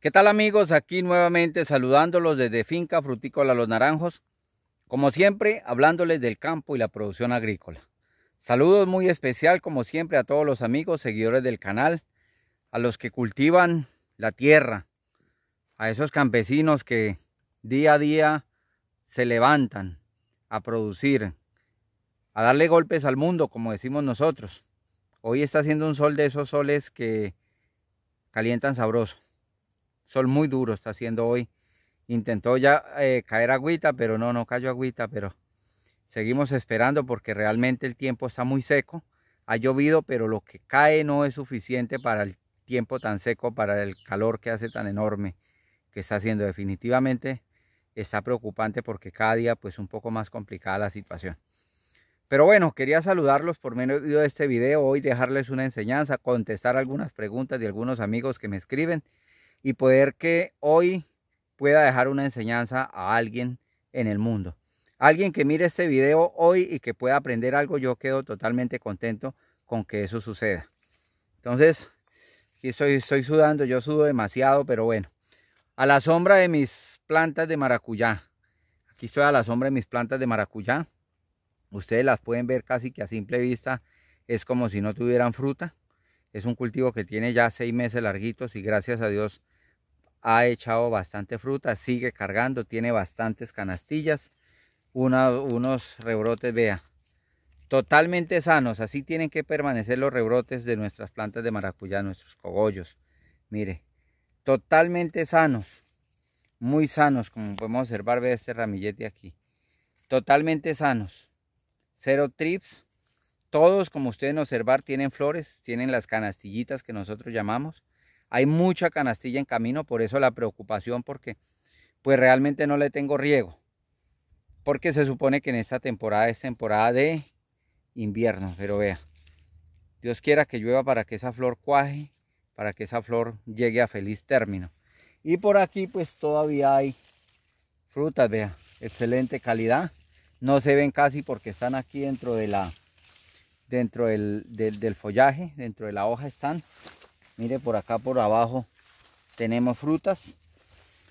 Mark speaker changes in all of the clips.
Speaker 1: ¿Qué tal amigos? Aquí nuevamente saludándolos desde Finca Frutícola Los Naranjos. Como siempre, hablándoles del campo y la producción agrícola. Saludos muy especial como siempre a todos los amigos, seguidores del canal, a los que cultivan la tierra, a esos campesinos que día a día se levantan a producir, a darle golpes al mundo, como decimos nosotros. Hoy está haciendo un sol de esos soles que calientan sabroso sol muy duro está haciendo hoy. Intentó ya eh, caer agüita, pero no, no cayó agüita, pero seguimos esperando porque realmente el tiempo está muy seco. Ha llovido, pero lo que cae no es suficiente para el tiempo tan seco, para el calor que hace tan enorme que está haciendo. Definitivamente está preocupante porque cada día pues un poco más complicada la situación. Pero bueno, quería saludarlos por medio de este video hoy, dejarles una enseñanza, contestar algunas preguntas de algunos amigos que me escriben y poder que hoy pueda dejar una enseñanza a alguien en el mundo. Alguien que mire este video hoy y que pueda aprender algo, yo quedo totalmente contento con que eso suceda. Entonces, aquí estoy, sudando, yo sudo demasiado, pero bueno. A la sombra de mis plantas de maracuyá. Aquí estoy a la sombra de mis plantas de maracuyá. Ustedes las pueden ver casi que a simple vista. Es como si no tuvieran fruta. Es un cultivo que tiene ya seis meses larguitos y gracias a Dios ha echado bastante fruta, sigue cargando, tiene bastantes canastillas, unos rebrotes, vea, totalmente sanos, así tienen que permanecer los rebrotes de nuestras plantas de maracuyá, nuestros cogollos, mire, totalmente sanos, muy sanos, como podemos observar, vea este ramillete aquí, totalmente sanos, cero trips, todos como ustedes observar tienen flores, tienen las canastillitas que nosotros llamamos, hay mucha canastilla en camino, por eso la preocupación, porque pues realmente no le tengo riego. Porque se supone que en esta temporada es temporada de invierno, pero vea. Dios quiera que llueva para que esa flor cuaje, para que esa flor llegue a feliz término. Y por aquí pues todavía hay frutas, vea, excelente calidad. No se ven casi porque están aquí dentro de la dentro del follaje, dentro de la hoja están mire por acá por abajo tenemos frutas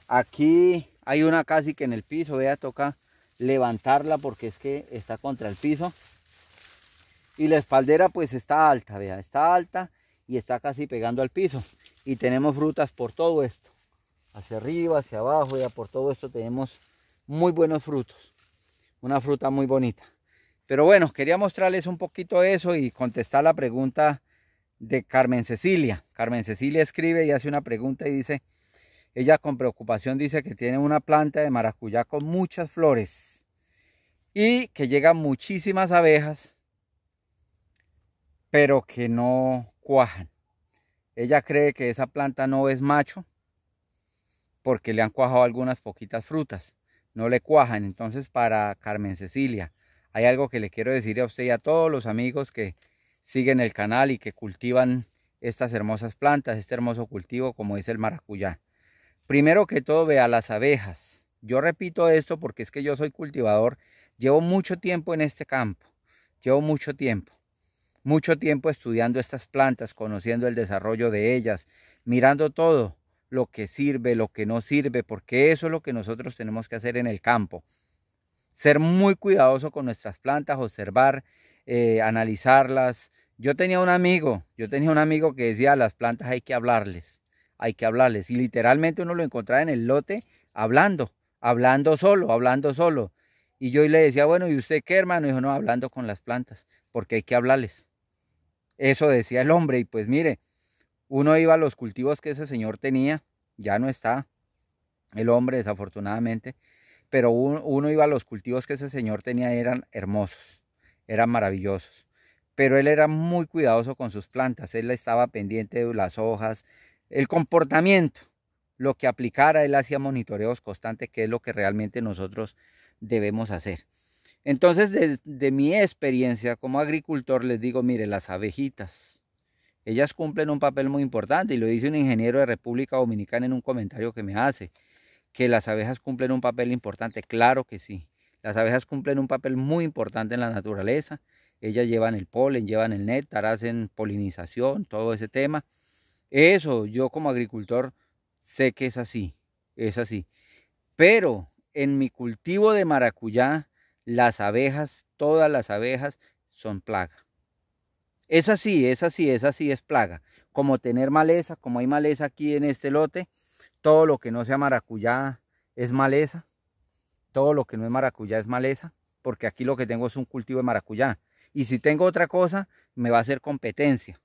Speaker 1: aquí hay una casi que en el piso vea toca levantarla porque es que está contra el piso y la espaldera pues está alta vea está alta y está casi pegando al piso y tenemos frutas por todo esto hacia arriba hacia abajo ya por todo esto tenemos muy buenos frutos una fruta muy bonita pero bueno quería mostrarles un poquito eso y contestar la pregunta de Carmen Cecilia. Carmen Cecilia escribe y hace una pregunta y dice, ella con preocupación dice que tiene una planta de maracuyá con muchas flores y que llegan muchísimas abejas, pero que no cuajan. Ella cree que esa planta no es macho porque le han cuajado algunas poquitas frutas, no le cuajan. Entonces para Carmen Cecilia, hay algo que le quiero decir a usted y a todos los amigos que siguen el canal y que cultivan estas hermosas plantas, este hermoso cultivo como es el maracuyá. Primero que todo, vea las abejas. Yo repito esto porque es que yo soy cultivador, llevo mucho tiempo en este campo, llevo mucho tiempo, mucho tiempo estudiando estas plantas, conociendo el desarrollo de ellas, mirando todo, lo que sirve, lo que no sirve, porque eso es lo que nosotros tenemos que hacer en el campo. Ser muy cuidadoso con nuestras plantas, observar, eh, analizarlas. Yo tenía un amigo, yo tenía un amigo que decía, las plantas hay que hablarles, hay que hablarles. Y literalmente uno lo encontraba en el lote hablando, hablando solo, hablando solo. Y yo le decía, bueno, ¿y usted qué, hermano? Y dijo, no, hablando con las plantas, porque hay que hablarles. Eso decía el hombre. Y pues mire, uno iba a los cultivos que ese señor tenía, ya no está el hombre desafortunadamente, pero uno iba a los cultivos que ese señor tenía, eran hermosos eran maravillosos. Pero él era muy cuidadoso con sus plantas, él estaba pendiente de las hojas, el comportamiento, lo que aplicara, él hacía monitoreos constantes, que es lo que realmente nosotros debemos hacer. Entonces, de mi experiencia como agricultor, les digo, mire, las abejitas, ellas cumplen un papel muy importante, y lo dice un ingeniero de República Dominicana en un comentario que me hace, que las abejas cumplen un papel importante, claro que sí. Las abejas cumplen un papel muy importante en la naturaleza. Ellas llevan el polen, llevan el néctar, hacen polinización, todo ese tema. Eso yo como agricultor sé que es así, es así. Pero en mi cultivo de maracuyá, las abejas, todas las abejas son plaga. Es así, es así, es así, es plaga. Como tener maleza, como hay maleza aquí en este lote, todo lo que no sea maracuyá es maleza todo lo que no es maracuyá es maleza, porque aquí lo que tengo es un cultivo de maracuyá. Y si tengo otra cosa, me va a hacer competencia.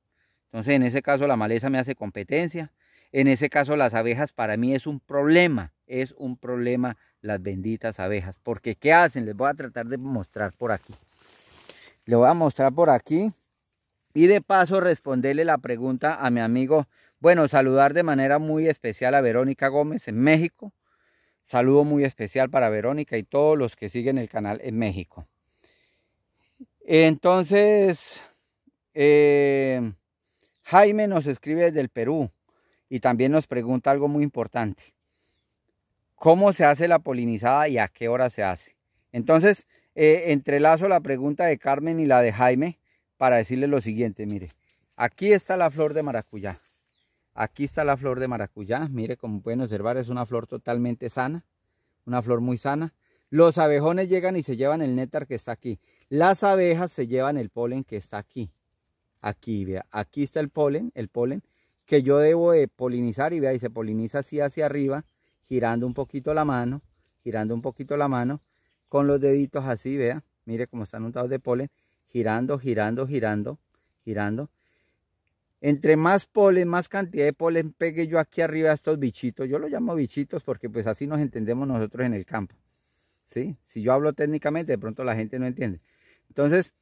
Speaker 1: Entonces, en ese caso, la maleza me hace competencia. En ese caso, las abejas para mí es un problema. Es un problema las benditas abejas. Porque, ¿qué hacen? Les voy a tratar de mostrar por aquí. Les voy a mostrar por aquí. Y de paso, responderle la pregunta a mi amigo. Bueno, saludar de manera muy especial a Verónica Gómez en México Saludo muy especial para Verónica y todos los que siguen el canal en México. Entonces, em, Jaime nos escribe desde el Perú y también nos pregunta algo muy importante. ¿Cómo se hace la polinizada y a qué hora se hace? Entonces, eh, entrelazo la pregunta de Carmen y la de Jaime para decirle lo siguiente. Mire, aquí está la flor de maracuyá. Aquí está la flor de maracuyá. Mire, como pueden observar, es una flor totalmente sana. Una flor muy sana. Los abejones llegan y se llevan el néctar que está aquí. Las abejas se llevan el polen que está aquí. Aquí, vea. Aquí está el polen, el polen que yo debo de polinizar. Y vea, y se poliniza así hacia arriba, girando un poquito la mano, girando un poquito la mano, con los deditos así, vea. Mire cómo están untados de polen. Girando, girando, girando, girando. Entre más polen, más cantidad de polen pegue yo aquí arriba a estos bichitos. Yo los llamo bichitos porque pues así nos entendemos nosotros en el campo. ¿sí? Si yo hablo técnicamente, de pronto la gente no entiende. Entonces,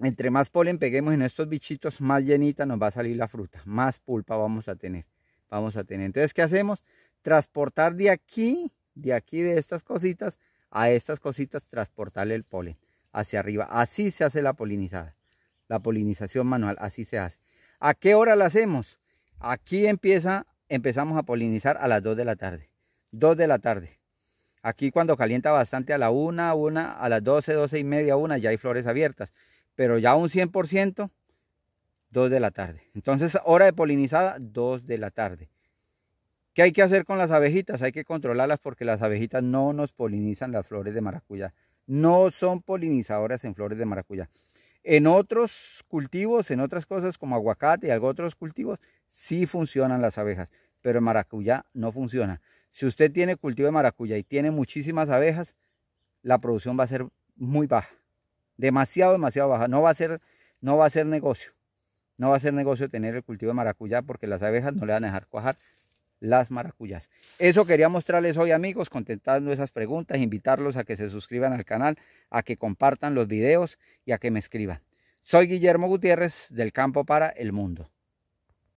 Speaker 1: entre más polen peguemos en estos bichitos, más llenita nos va a salir la fruta, más pulpa vamos a tener. Vamos a tener. Entonces, ¿qué hacemos? Transportar de aquí, de aquí de estas cositas, a estas cositas, transportarle el polen hacia arriba. Así se hace la polinizada, la polinización manual, así se hace. ¿A qué hora la hacemos? Aquí empieza, empezamos a polinizar a las 2 de la tarde. 2 de la tarde. Aquí cuando calienta bastante a la 1, 1, a las 12, 12 y media, 1, ya hay flores abiertas. Pero ya un 100%, 2 de la tarde. Entonces, hora de polinizada, 2 de la tarde. ¿Qué hay que hacer con las abejitas? Hay que controlarlas porque las abejitas no nos polinizan las flores de maracuyá. No son polinizadoras en flores de maracuyá. En otros cultivos, en otras cosas como aguacate y otros cultivos, sí funcionan las abejas, pero en maracuyá no funciona. Si usted tiene cultivo de maracuyá y tiene muchísimas abejas, la producción va a ser muy baja, demasiado, demasiado baja. No va a ser, no va a ser negocio, no va a ser negocio tener el cultivo de maracuyá porque las abejas no le van a dejar cuajar las maracuyas. Eso quería mostrarles hoy amigos, contestando esas preguntas, invitarlos a que se suscriban al canal, a que compartan los videos y a que me escriban. Soy Guillermo Gutiérrez del Campo para el Mundo.